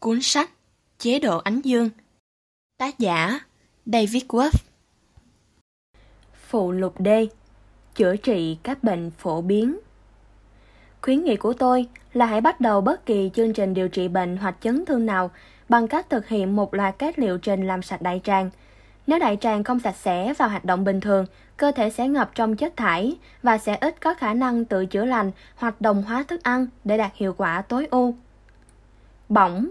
Cuốn sách Chế độ Ánh Dương Tác giả David Wolf Phụ lục D Chữa trị các bệnh phổ biến Khuyến nghị của tôi là hãy bắt đầu bất kỳ chương trình điều trị bệnh hoặc chấn thương nào bằng cách thực hiện một loạt các liệu trình làm sạch đại tràng. Nếu đại tràng không sạch sẽ và hoạt động bình thường, cơ thể sẽ ngập trong chất thải và sẽ ít có khả năng tự chữa lành hoặc đồng hóa thức ăn để đạt hiệu quả tối ưu. Bỏng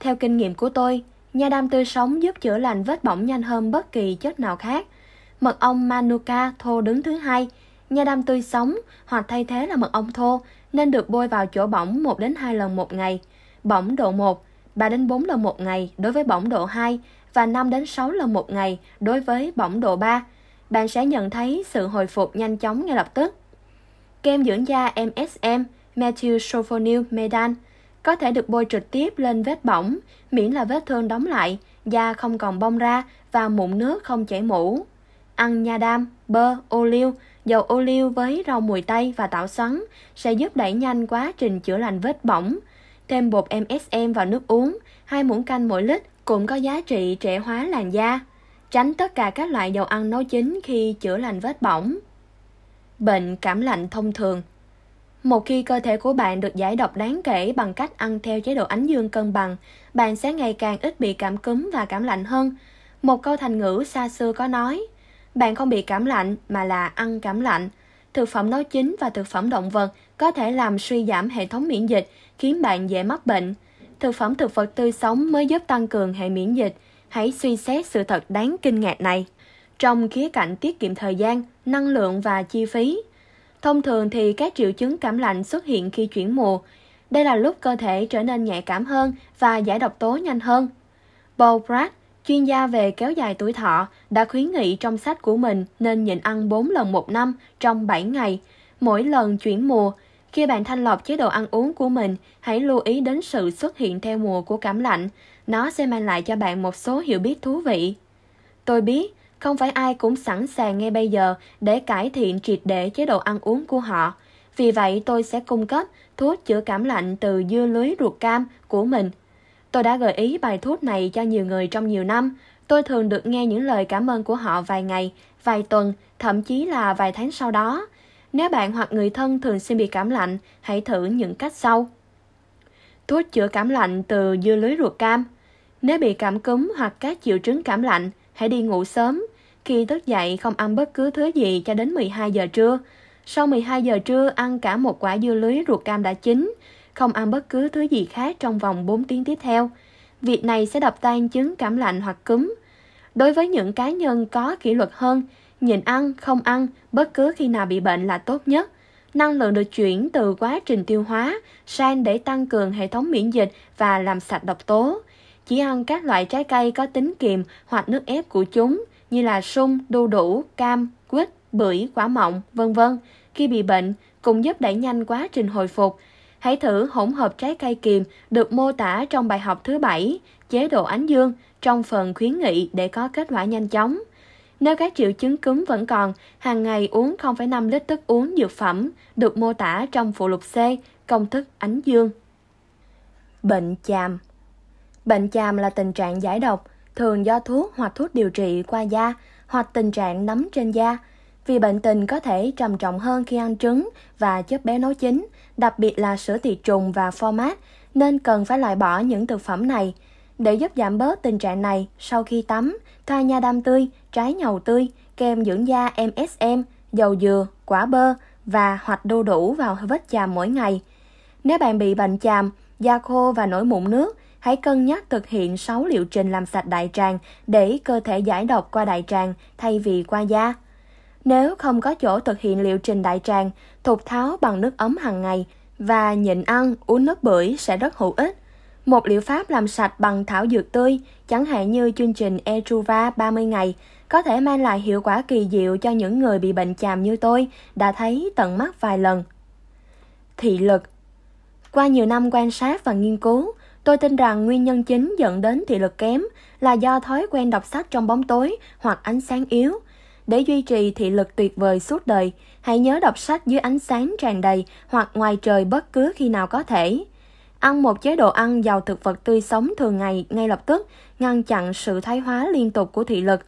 theo kinh nghiệm của tôi, nha đam tươi sống giúp chữa lành vết bỏng nhanh hơn bất kỳ chất nào khác. Mật ong Manuka thô đứng thứ hai, nha đam tươi sống hoặc thay thế là mật ong thô nên được bôi vào chỗ bỏng 1 đến 2 lần một ngày. Bỏng độ 1, 3 đến 4 lần một ngày đối với bỏng độ 2 và 5 đến 6 lần một ngày đối với bỏng độ 3. Bạn sẽ nhận thấy sự hồi phục nhanh chóng ngay lập tức. Kem dưỡng da MSM, Methylsulfonyl Medan – có thể được bôi trực tiếp lên vết bỏng, miễn là vết thương đóng lại, da không còn bong ra và mụn nước không chảy mũ. Ăn nha đam, bơ, ô liu, dầu ô liu với rau mùi tây và tảo xoắn sẽ giúp đẩy nhanh quá trình chữa lành vết bỏng. Thêm bột MSM vào nước uống, hai muỗng canh mỗi lít cũng có giá trị trẻ hóa làn da. Tránh tất cả các loại dầu ăn nấu chín khi chữa lành vết bỏng. Bệnh cảm lạnh thông thường một khi cơ thể của bạn được giải độc đáng kể bằng cách ăn theo chế độ ánh dương cân bằng, bạn sẽ ngày càng ít bị cảm cúm và cảm lạnh hơn. Một câu thành ngữ xa xưa có nói, bạn không bị cảm lạnh mà là ăn cảm lạnh. Thực phẩm nấu chín và thực phẩm động vật có thể làm suy giảm hệ thống miễn dịch, khiến bạn dễ mắc bệnh. Thực phẩm thực vật tươi sống mới giúp tăng cường hệ miễn dịch. Hãy suy xét sự thật đáng kinh ngạc này. Trong khía cạnh tiết kiệm thời gian, năng lượng và chi phí, Thông thường thì các triệu chứng cảm lạnh xuất hiện khi chuyển mùa. Đây là lúc cơ thể trở nên nhạy cảm hơn và giải độc tố nhanh hơn. Paul Pratt, chuyên gia về kéo dài tuổi thọ, đã khuyến nghị trong sách của mình nên nhịn ăn 4 lần một năm trong 7 ngày, mỗi lần chuyển mùa. Khi bạn thanh lọc chế độ ăn uống của mình, hãy lưu ý đến sự xuất hiện theo mùa của cảm lạnh. Nó sẽ mang lại cho bạn một số hiểu biết thú vị. Tôi biết, không phải ai cũng sẵn sàng ngay bây giờ để cải thiện triệt để chế độ ăn uống của họ. Vì vậy, tôi sẽ cung cấp thuốc chữa cảm lạnh từ dưa lưới ruột cam của mình. Tôi đã gợi ý bài thuốc này cho nhiều người trong nhiều năm. Tôi thường được nghe những lời cảm ơn của họ vài ngày, vài tuần, thậm chí là vài tháng sau đó. Nếu bạn hoặc người thân thường xuyên bị cảm lạnh, hãy thử những cách sau. Thuốc chữa cảm lạnh từ dưa lưới ruột cam. Nếu bị cảm cúm hoặc các triệu chứng cảm lạnh, hãy đi ngủ sớm. Khi thức dậy không ăn bất cứ thứ gì cho đến 12 giờ trưa. Sau 12 giờ trưa ăn cả một quả dưa lưới ruột cam đã chín, không ăn bất cứ thứ gì khác trong vòng 4 tiếng tiếp theo. Việc này sẽ đập tan chứng cảm lạnh hoặc cúm. Đối với những cá nhân có kỷ luật hơn, nhịn ăn, không ăn, bất cứ khi nào bị bệnh là tốt nhất. Năng lượng được chuyển từ quá trình tiêu hóa sang để tăng cường hệ thống miễn dịch và làm sạch độc tố chỉ ăn các loại trái cây có tính kiềm hoặc nước ép của chúng như là sung, đu đủ, cam, quýt, bưởi, quả mọng, vân vân. Khi bị bệnh, cũng giúp đẩy nhanh quá trình hồi phục. Hãy thử hỗn hợp trái cây kiềm được mô tả trong bài học thứ bảy chế độ ánh dương, trong phần khuyến nghị để có kết quả nhanh chóng. Nếu các triệu chứng cứng vẫn còn, hàng ngày uống 0,5 lít thức uống dược phẩm được mô tả trong phụ lục C, công thức ánh dương. Bệnh chàm Bệnh chàm là tình trạng giải độc, thường do thuốc hoặc thuốc điều trị qua da hoặc tình trạng nấm trên da. Vì bệnh tình có thể trầm trọng hơn khi ăn trứng và chất béo nấu chín, đặc biệt là sữa tiệt trùng và format, nên cần phải loại bỏ những thực phẩm này. Để giúp giảm bớt tình trạng này, sau khi tắm, thoa nha đam tươi, trái nhầu tươi, kem dưỡng da MSM, dầu dừa, quả bơ và hoặc đu đủ vào vết chàm mỗi ngày. Nếu bạn bị bệnh chàm, da khô và nổi mụn nước, hãy cân nhắc thực hiện 6 liệu trình làm sạch đại tràng để cơ thể giải độc qua đại tràng thay vì qua da. Nếu không có chỗ thực hiện liệu trình đại tràng, thục tháo bằng nước ấm hàng ngày và nhịn ăn, uống nước bưởi sẽ rất hữu ích. Một liệu pháp làm sạch bằng thảo dược tươi, chẳng hạn như chương trình Etruva 30 ngày, có thể mang lại hiệu quả kỳ diệu cho những người bị bệnh chàm như tôi, đã thấy tận mắt vài lần. Thị lực Qua nhiều năm quan sát và nghiên cứu, Tôi tin rằng nguyên nhân chính dẫn đến thị lực kém là do thói quen đọc sách trong bóng tối hoặc ánh sáng yếu. Để duy trì thị lực tuyệt vời suốt đời, hãy nhớ đọc sách dưới ánh sáng tràn đầy hoặc ngoài trời bất cứ khi nào có thể. Ăn một chế độ ăn giàu thực vật tươi sống thường ngày ngay lập tức, ngăn chặn sự thoái hóa liên tục của thị lực.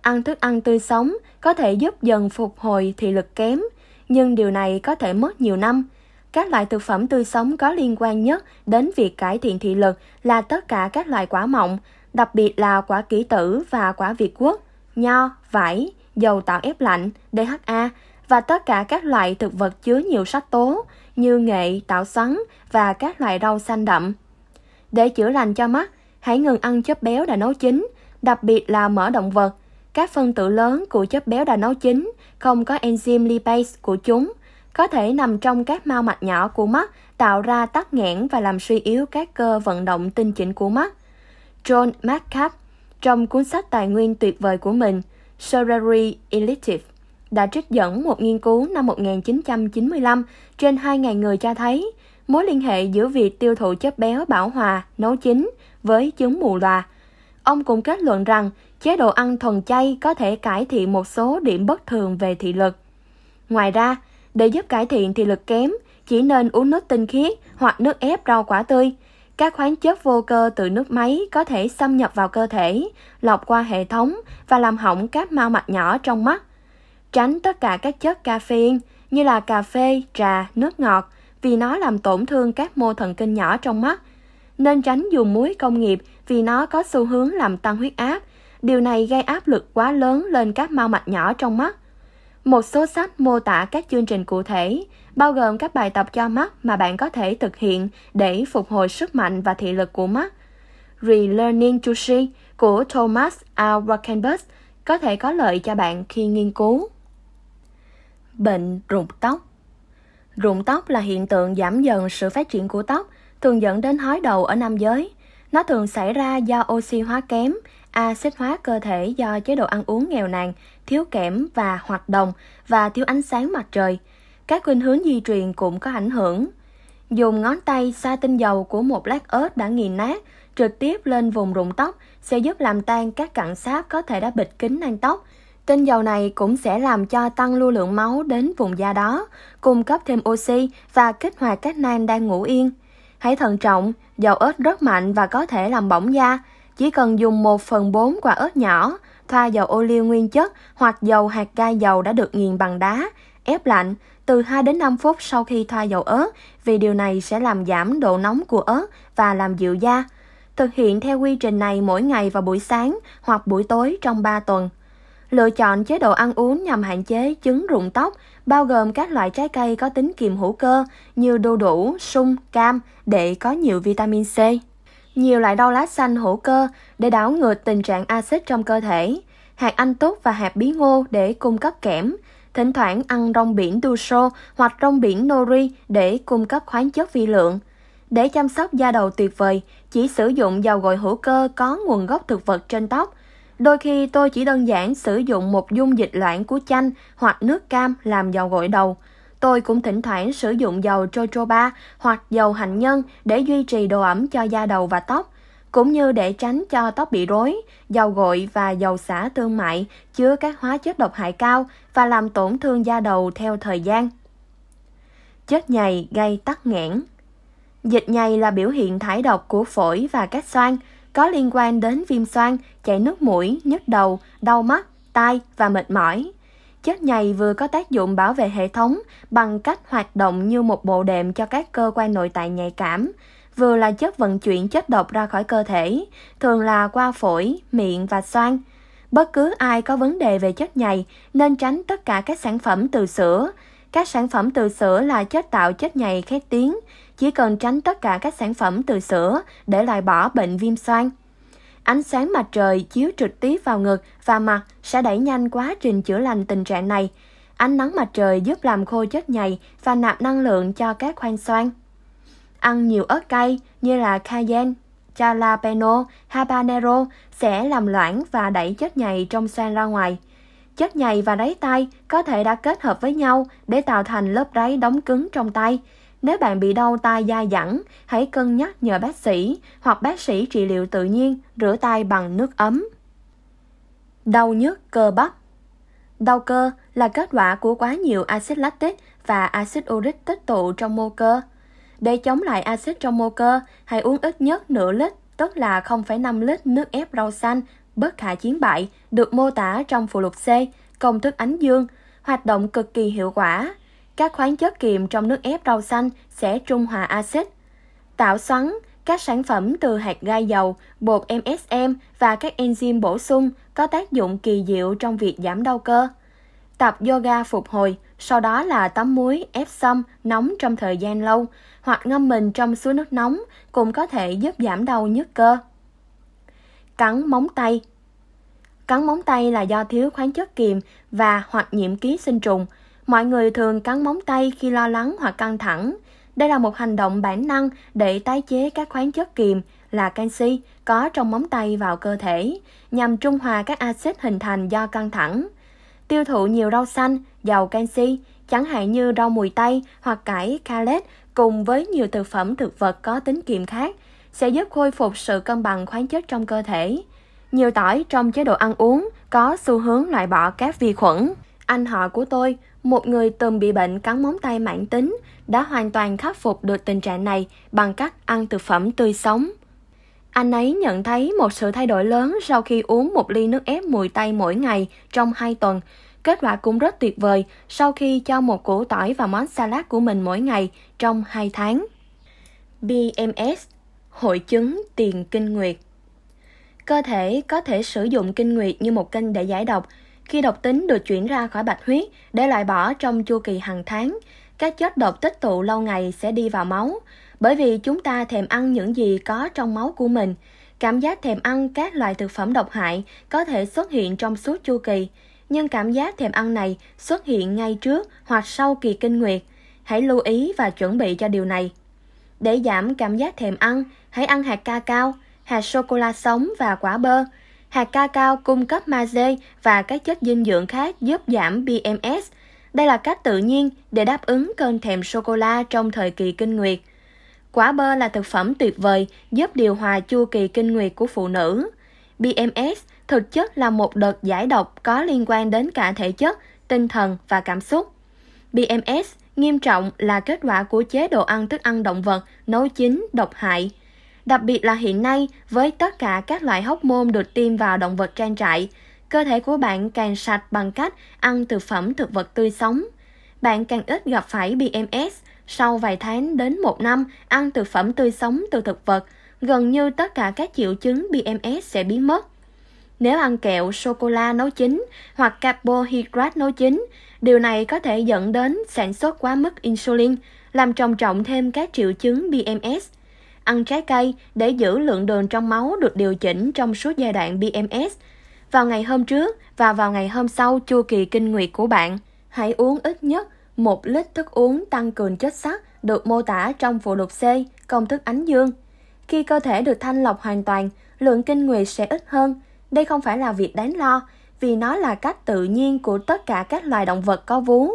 Ăn thức ăn tươi sống có thể giúp dần phục hồi thị lực kém, nhưng điều này có thể mất nhiều năm – các loại thực phẩm tươi sống có liên quan nhất đến việc cải thiện thị lực là tất cả các loại quả mọng, đặc biệt là quả kỷ tử và quả việt quất, nho, vải, dầu tạo ép lạnh, DHA và tất cả các loại thực vật chứa nhiều sắc tố như nghệ, tạo xoắn và các loại rau xanh đậm. Để chữa lành cho mắt, hãy ngừng ăn chất béo đã nấu chín, đặc biệt là mỡ động vật. Các phân tử lớn của chất béo đã nấu chín không có enzyme lipase của chúng – có thể nằm trong các mao mạch nhỏ của mắt, tạo ra tắc nghẽn và làm suy yếu các cơ vận động tinh chỉnh của mắt. John McCabe, trong cuốn sách tài nguyên tuyệt vời của mình, Surgery Elective, đã trích dẫn một nghiên cứu năm 1995 trên 2.000 người cho thấy mối liên hệ giữa việc tiêu thụ chất béo bảo hòa nấu chín với chứng mù lòa. Ông cũng kết luận rằng chế độ ăn thuần chay có thể cải thiện một số điểm bất thường về thị lực. Ngoài ra, để giúp cải thiện thị lực kém, chỉ nên uống nước tinh khiết hoặc nước ép rau quả tươi. Các khoáng chất vô cơ từ nước máy có thể xâm nhập vào cơ thể, lọc qua hệ thống và làm hỏng các mao mạch nhỏ trong mắt. Tránh tất cả các chất caffeine như là cà phê, trà, nước ngọt vì nó làm tổn thương các mô thần kinh nhỏ trong mắt. Nên tránh dùng muối công nghiệp vì nó có xu hướng làm tăng huyết áp. Điều này gây áp lực quá lớn lên các mao mạch nhỏ trong mắt. Một số sách mô tả các chương trình cụ thể, bao gồm các bài tập cho mắt mà bạn có thể thực hiện để phục hồi sức mạnh và thị lực của mắt. Relearning to See của Thomas A. Wackenbus có thể có lợi cho bạn khi nghiên cứu. Bệnh rụng tóc Rụng tóc là hiện tượng giảm dần sự phát triển của tóc, thường dẫn đến hói đầu ở nam giới. Nó thường xảy ra do oxy hóa kém, axit hóa cơ thể do chế độ ăn uống nghèo nàn, thiếu kẽm và hoạt động và thiếu ánh sáng mặt trời. Các khuynh hướng di truyền cũng có ảnh hưởng. Dùng ngón tay sa tinh dầu của một lát ớt đã nghiền nát trực tiếp lên vùng rụng tóc sẽ giúp làm tan các cặn sáp có thể đã bịt kín nang tóc. Tinh dầu này cũng sẽ làm cho tăng lưu lượng máu đến vùng da đó, cung cấp thêm oxy và kích hoạt các nang đang ngủ yên. Hãy thận trọng, dầu ớt rất mạnh và có thể làm bỏng da, chỉ cần dùng 1 phần 4 quả ớt nhỏ, thoa dầu ô liu nguyên chất hoặc dầu hạt cai dầu đã được nghiền bằng đá, ép lạnh từ 2 đến 5 phút sau khi thoa dầu ớt vì điều này sẽ làm giảm độ nóng của ớt và làm dịu da. Thực hiện theo quy trình này mỗi ngày vào buổi sáng hoặc buổi tối trong 3 tuần. Lựa chọn chế độ ăn uống nhằm hạn chế chứng rụng tóc, bao gồm các loại trái cây có tính kiềm hữu cơ như đu đủ, sung, cam để có nhiều vitamin C nhiều loại đau lá xanh hữu cơ để đảo ngược tình trạng axit trong cơ thể, hạt anh túc và hạt bí ngô để cung cấp kẽm, thỉnh thoảng ăn rong biển duso hoặc rong biển nori để cung cấp khoáng chất vi lượng. Để chăm sóc da đầu tuyệt vời, chỉ sử dụng dầu gội hữu cơ có nguồn gốc thực vật trên tóc. Đôi khi tôi chỉ đơn giản sử dụng một dung dịch loãng của chanh hoặc nước cam làm dầu gội đầu – Tôi cũng thỉnh thoảng sử dụng dầu jojoba hoặc dầu hạnh nhân để duy trì độ ẩm cho da đầu và tóc, cũng như để tránh cho tóc bị rối, dầu gội và dầu xả thương mại chứa các hóa chất độc hại cao và làm tổn thương da đầu theo thời gian. chất nhầy gây tắc nghẽn Dịch nhầy là biểu hiện thải độc của phổi và các xoang, có liên quan đến viêm xoang, chảy nước mũi, nhức đầu, đau mắt, tai và mệt mỏi. Chất nhầy vừa có tác dụng bảo vệ hệ thống bằng cách hoạt động như một bộ đệm cho các cơ quan nội tại nhạy cảm, vừa là chất vận chuyển chất độc ra khỏi cơ thể, thường là qua phổi, miệng và xoang. Bất cứ ai có vấn đề về chất nhầy nên tránh tất cả các sản phẩm từ sữa. Các sản phẩm từ sữa là chất tạo chất nhầy khét tiếng, chỉ cần tránh tất cả các sản phẩm từ sữa để loại bỏ bệnh viêm xoang. Ánh sáng mặt trời chiếu trực tiếp vào ngực và mặt sẽ đẩy nhanh quá trình chữa lành tình trạng này. Ánh nắng mặt trời giúp làm khô chất nhầy và nạp năng lượng cho các khoang xoang. Ăn nhiều ớt cay như là cayenne, jalapeno, habanero sẽ làm loãng và đẩy chất nhầy trong xoang ra ngoài. Chất nhầy và đáy tay có thể đã kết hợp với nhau để tạo thành lớp đáy đóng cứng trong tay. Nếu bạn bị đau tai dai dẳng, hãy cân nhắc nhờ bác sĩ hoặc bác sĩ trị liệu tự nhiên rửa tay bằng nước ấm. Đau nhức cơ bắp Đau cơ là kết quả của quá nhiều axit lactic và axit uric tích tụ trong mô cơ. Để chống lại axit trong mô cơ, hãy uống ít nhất nửa lít, tức là 0,5 lít nước ép rau xanh bất khả chiến bại được mô tả trong phụ lục C, công thức ánh dương, hoạt động cực kỳ hiệu quả các khoáng chất kiềm trong nước ép rau xanh sẽ trung hòa axit, tạo xoắn các sản phẩm từ hạt gai dầu, bột MSM và các enzyme bổ sung có tác dụng kỳ diệu trong việc giảm đau cơ. Tập yoga phục hồi, sau đó là tắm muối, ép xâm, nóng trong thời gian lâu, hoặc ngâm mình trong suối nước nóng cũng có thể giúp giảm đau nhức cơ. Cắn móng tay Cắn móng tay là do thiếu khoáng chất kiềm và hoặc nhiễm ký sinh trùng – Mọi người thường cắn móng tay khi lo lắng hoặc căng thẳng. Đây là một hành động bản năng để tái chế các khoáng chất kiềm là canxi có trong móng tay vào cơ thể, nhằm trung hòa các axit hình thành do căng thẳng. Tiêu thụ nhiều rau xanh, giàu canxi, chẳng hạn như rau mùi tây hoặc cải calet cùng với nhiều thực phẩm thực vật có tính kiềm khác sẽ giúp khôi phục sự cân bằng khoáng chất trong cơ thể. Nhiều tỏi trong chế độ ăn uống có xu hướng loại bỏ các vi khuẩn. Anh họ của tôi một người từng bị bệnh cắn móng tay mãn tính đã hoàn toàn khắc phục được tình trạng này bằng cách ăn thực phẩm tươi sống. Anh ấy nhận thấy một sự thay đổi lớn sau khi uống một ly nước ép mùi tây mỗi ngày trong 2 tuần. Kết quả cũng rất tuyệt vời sau khi cho một củ tỏi vào món salad của mình mỗi ngày trong 2 tháng. BMS Hội chứng tiền kinh nguyệt Cơ thể có thể sử dụng kinh nguyệt như một kênh để giải độc, khi độc tính được chuyển ra khỏi bạch huyết để loại bỏ trong chu kỳ hàng tháng, các chất độc tích tụ lâu ngày sẽ đi vào máu, bởi vì chúng ta thèm ăn những gì có trong máu của mình. Cảm giác thèm ăn các loại thực phẩm độc hại có thể xuất hiện trong suốt chu kỳ, nhưng cảm giác thèm ăn này xuất hiện ngay trước hoặc sau kỳ kinh nguyệt. Hãy lưu ý và chuẩn bị cho điều này. Để giảm cảm giác thèm ăn, hãy ăn hạt ca cao, hạt sô cô la sống và quả bơ – Hạt ca cao cung cấp magie và các chất dinh dưỡng khác giúp giảm bms Đây là cách tự nhiên để đáp ứng cơn thèm sô cô la trong thời kỳ kinh nguyệt. Quả bơ là thực phẩm tuyệt vời giúp điều hòa chu kỳ kinh nguyệt của phụ nữ. BMS thực chất là một đợt giải độc có liên quan đến cả thể chất, tinh thần và cảm xúc. BMS nghiêm trọng là kết quả của chế độ ăn thức ăn động vật nấu chín, độc hại Đặc biệt là hiện nay, với tất cả các loại hóc môn được tiêm vào động vật trang trại, cơ thể của bạn càng sạch bằng cách ăn thực phẩm thực vật tươi sống. Bạn càng ít gặp phải BMS, sau vài tháng đến một năm ăn thực phẩm tươi sống từ thực vật, gần như tất cả các triệu chứng BMS sẽ biến mất. Nếu ăn kẹo, sô-cô-la nấu chín hoặc carbohydrate nấu chín, điều này có thể dẫn đến sản xuất quá mức insulin, làm trầm trọng thêm các triệu chứng BMS – ăn trái cây để giữ lượng đường trong máu được điều chỉnh trong suốt giai đoạn BMS vào ngày hôm trước và vào ngày hôm sau chu kỳ kinh nguyệt của bạn. Hãy uống ít nhất 1 lít thức uống tăng cường chất sắt được mô tả trong phụ lục C, công thức ánh dương. Khi cơ thể được thanh lọc hoàn toàn, lượng kinh nguyệt sẽ ít hơn. Đây không phải là việc đáng lo, vì nó là cách tự nhiên của tất cả các loài động vật có vú.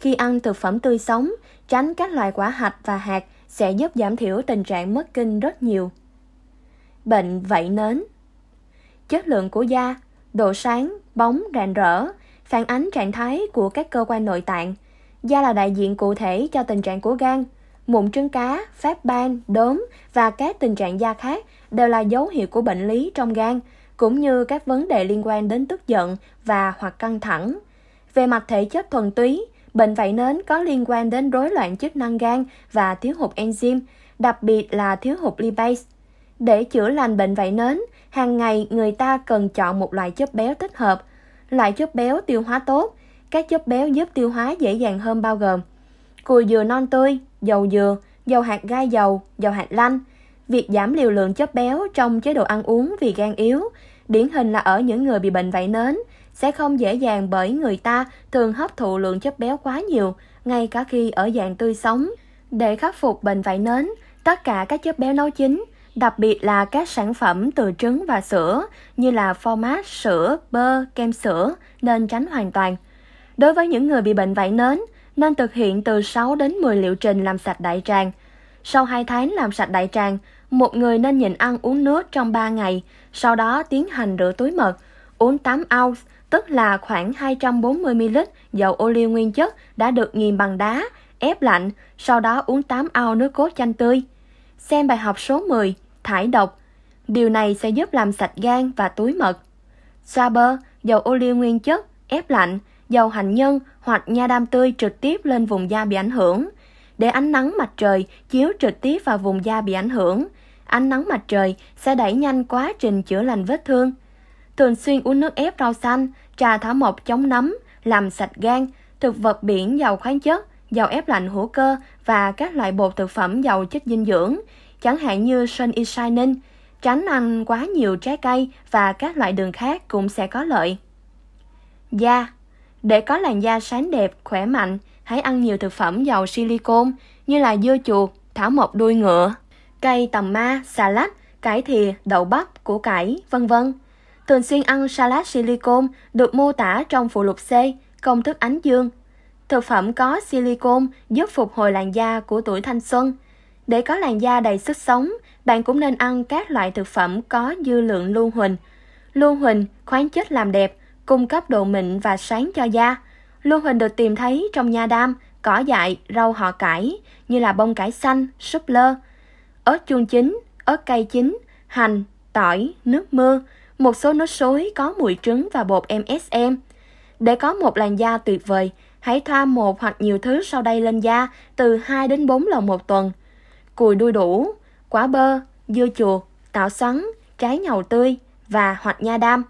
Khi ăn thực phẩm tươi sống, tránh các loại quả hạch và hạt – sẽ giúp giảm thiểu tình trạng mất kinh rất nhiều. Bệnh vảy nến Chất lượng của da, độ sáng, bóng, rạng rỡ, phản ánh trạng thái của các cơ quan nội tạng. Da là đại diện cụ thể cho tình trạng của gan, mụn trứng cá, phát ban, đốm và các tình trạng da khác đều là dấu hiệu của bệnh lý trong gan, cũng như các vấn đề liên quan đến tức giận và hoặc căng thẳng. Về mặt thể chất thuần túy, Bệnh vẩy nến có liên quan đến rối loạn chức năng gan và thiếu hụt enzyme, đặc biệt là thiếu hụt lipase. Để chữa lành bệnh vẩy nến, hàng ngày người ta cần chọn một loại chất béo thích hợp. Loại chất béo tiêu hóa tốt, các chất béo giúp tiêu hóa dễ dàng hơn bao gồm cùi dừa non tươi, dầu dừa, dầu hạt gai dầu, dầu hạt lanh. Việc giảm liều lượng chất béo trong chế độ ăn uống vì gan yếu, điển hình là ở những người bị bệnh vẩy nến, sẽ không dễ dàng bởi người ta thường hấp thụ lượng chất béo quá nhiều, ngay cả khi ở dạng tươi sống. Để khắc phục bệnh vảy nến, tất cả các chất béo nấu chín, đặc biệt là các sản phẩm từ trứng và sữa như là format, sữa, bơ, kem sữa nên tránh hoàn toàn. Đối với những người bị bệnh vảy nến, nên thực hiện từ 6 đến 10 liệu trình làm sạch đại tràng. Sau 2 tháng làm sạch đại tràng, một người nên nhịn ăn uống nước trong 3 ngày, sau đó tiến hành rửa túi mật, uống 8 ounce tức là khoảng 240ml dầu ô liu nguyên chất đã được nghiền bằng đá, ép lạnh, sau đó uống 8 ao nước cốt chanh tươi. Xem bài học số 10, thải độc. Điều này sẽ giúp làm sạch gan và túi mật. Xoa bơ, dầu ô liu nguyên chất, ép lạnh, dầu hành nhân hoặc nha đam tươi trực tiếp lên vùng da bị ảnh hưởng. Để ánh nắng mặt trời chiếu trực tiếp vào vùng da bị ảnh hưởng, ánh nắng mặt trời sẽ đẩy nhanh quá trình chữa lành vết thương. Thường xuyên uống nước ép rau xanh, trà thảo mộc chống nấm, làm sạch gan, thực vật biển giàu khoáng chất, giàu ép lạnh hữu cơ và các loại bột thực phẩm giàu chất dinh dưỡng, chẳng hạn như sun shining, tránh ăn quá nhiều trái cây và các loại đường khác cũng sẽ có lợi. Da Để có làn da sáng đẹp, khỏe mạnh, hãy ăn nhiều thực phẩm giàu silicon như là dưa chuột, thảo mộc đuôi ngựa, cây tầm ma, xà lách, cải thìa, đậu bắp, củ cải, vân vân. Thường xuyên ăn salad silicon được mô tả trong phụ lục C, công thức ánh dương. Thực phẩm có silicon giúp phục hồi làn da của tuổi thanh xuân. Để có làn da đầy sức sống, bạn cũng nên ăn các loại thực phẩm có dư lượng lưu huỳnh. Lưu huỳnh, khoáng chất làm đẹp, cung cấp độ mịn và sáng cho da. Lưu huỳnh được tìm thấy trong nha đam, cỏ dại, rau họ cải như là bông cải xanh, súp lơ, ớt chuông chín, ớt cây chín, hành, tỏi, nước mưa – một số nước suối có mùi trứng và bột MSM. Để có một làn da tuyệt vời, hãy thoa một hoặc nhiều thứ sau đây lên da từ 2 đến 4 lần một tuần. Cùi đuôi đủ, quả bơ, dưa chuột, tạo xoắn, trái nhầu tươi và hoặc nha đam.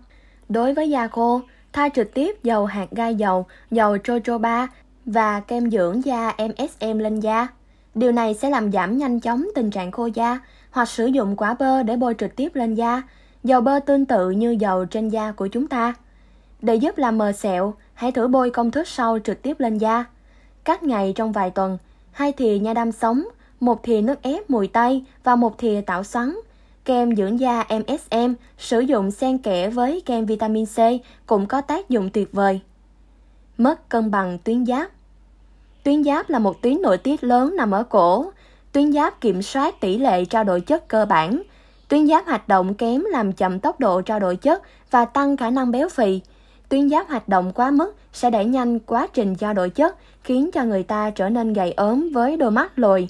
Đối với da khô, thoa trực tiếp dầu hạt gai dầu, dầu jojoba và kem dưỡng da MSM lên da. Điều này sẽ làm giảm nhanh chóng tình trạng khô da, hoặc sử dụng quả bơ để bôi trực tiếp lên da, Dầu bơ tương tự như dầu trên da của chúng ta. Để giúp làm mờ sẹo, hãy thử bôi công thức sau trực tiếp lên da. cách ngày trong vài tuần, hai thìa nha đam sống, một thìa nước ép mùi tây và một thìa tảo xoắn. Kem dưỡng da MSM sử dụng xen kẽ với kem vitamin C cũng có tác dụng tuyệt vời. Mất cân bằng tuyến giáp Tuyến giáp là một tuyến nội tiết lớn nằm ở cổ. Tuyến giáp kiểm soát tỷ lệ trao đổi chất cơ bản – Tuyến giáp hoạt động kém làm chậm tốc độ trao đổi chất và tăng khả năng béo phì. Tuyến giáp hoạt động quá mức sẽ đẩy nhanh quá trình trao đổi chất, khiến cho người ta trở nên gầy ốm với đôi mắt lồi.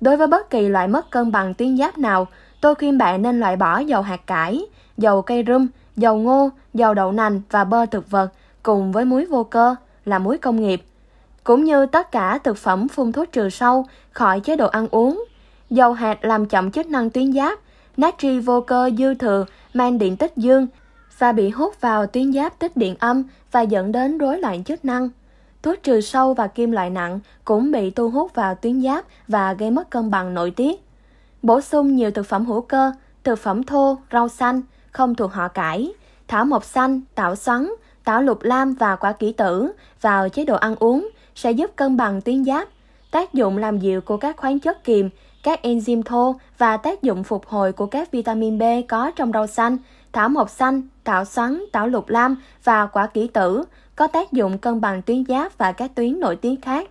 Đối với bất kỳ loại mất cân bằng tuyến giáp nào, tôi khuyên bạn nên loại bỏ dầu hạt cải, dầu cây rum, dầu ngô, dầu đậu nành và bơ thực vật cùng với muối vô cơ là muối công nghiệp. Cũng như tất cả thực phẩm phun thuốc trừ sâu khỏi chế độ ăn uống. Dầu hạt làm chậm chức năng tuyến giáp, natri vô cơ dư thừa mang điện tích dương và bị hút vào tuyến giáp tích điện âm và dẫn đến rối loạn chức năng. Thuốc trừ sâu và kim loại nặng cũng bị thu hút vào tuyến giáp và gây mất cân bằng nội tiết. Bổ sung nhiều thực phẩm hữu cơ, thực phẩm thô, rau xanh, không thuộc họ cải, thảo mộc xanh, tảo xoắn, tảo lục lam và quả kỷ tử vào chế độ ăn uống sẽ giúp cân bằng tuyến giáp. Tác dụng làm dịu của các khoáng chất kiềm các enzyme thô và tác dụng phục hồi của các vitamin B có trong rau xanh, thảo mộc xanh, tảo xoắn, tảo lục lam và quả kỷ tử có tác dụng cân bằng tuyến giáp và các tuyến nội tiết khác.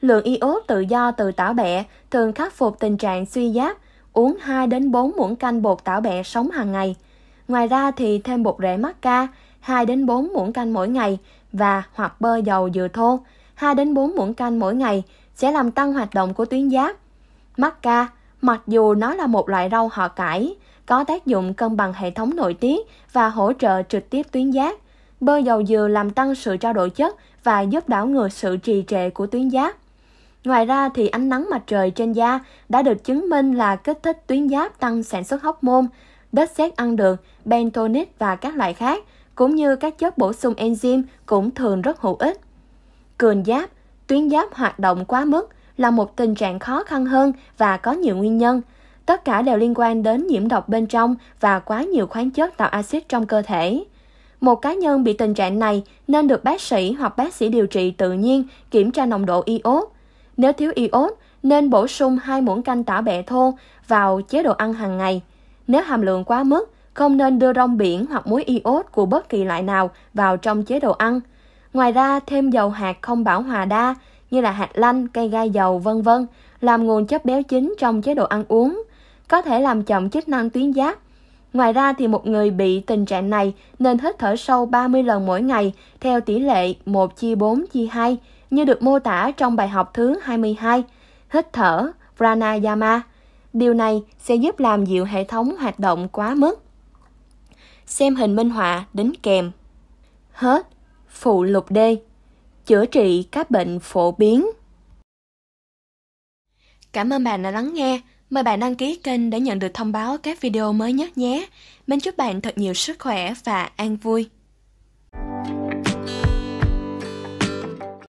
Lượng iốt tự do từ tảo bẹ thường khắc phục tình trạng suy giáp, uống 2 đến 4 muỗng canh bột tảo bẹ sống hàng ngày. Ngoài ra thì thêm bột rễ mắc ca, 2 đến 4 muỗng canh mỗi ngày và hoặc bơ dầu dừa thô, 2 đến 4 muỗng canh mỗi ngày sẽ làm tăng hoạt động của tuyến giáp, Macca, mặc dù nó là một loại rau họ cải, có tác dụng cân bằng hệ thống nội tiết và hỗ trợ trực tiếp tuyến giáp. Bơ dầu dừa làm tăng sự trao đổi chất và giúp đảo ngược sự trì trệ của tuyến giáp. Ngoài ra thì ánh nắng mặt trời trên da đã được chứng minh là kích thích tuyến giáp tăng sản xuất hóc môn, đất sét ăn được, bentonic và các loại khác, cũng như các chất bổ sung enzyme cũng thường rất hữu ích. Cường giáp, tuyến giáp hoạt động quá mức là một tình trạng khó khăn hơn và có nhiều nguyên nhân. Tất cả đều liên quan đến nhiễm độc bên trong và quá nhiều khoáng chất tạo axit trong cơ thể. Một cá nhân bị tình trạng này nên được bác sĩ hoặc bác sĩ điều trị tự nhiên kiểm tra nồng độ iốt. Nếu thiếu iốt, nên bổ sung hai muỗng canh tả bẹ thô vào chế độ ăn hàng ngày. Nếu hàm lượng quá mức, không nên đưa rong biển hoặc muối iốt của bất kỳ loại nào vào trong chế độ ăn. Ngoài ra, thêm dầu hạt không bảo hòa đa, như là hạt lanh, cây gai dầu, vân vân, làm nguồn chất béo chính trong chế độ ăn uống, có thể làm chậm chức năng tuyến giáp. Ngoài ra thì một người bị tình trạng này nên hít thở sâu 30 lần mỗi ngày theo tỷ lệ 1 chia 4 chia 2 như được mô tả trong bài học thứ 22, hít thở pranayama. Điều này sẽ giúp làm dịu hệ thống hoạt động quá mức. Xem hình minh họa đính kèm. Hết phụ lục D chữa trị các bệnh phổ biến. Cảm ơn bạn đã lắng nghe. Mời bạn đăng ký kênh để nhận được thông báo các video mới nhất nhé. Mình chúc bạn thật nhiều sức khỏe và an vui.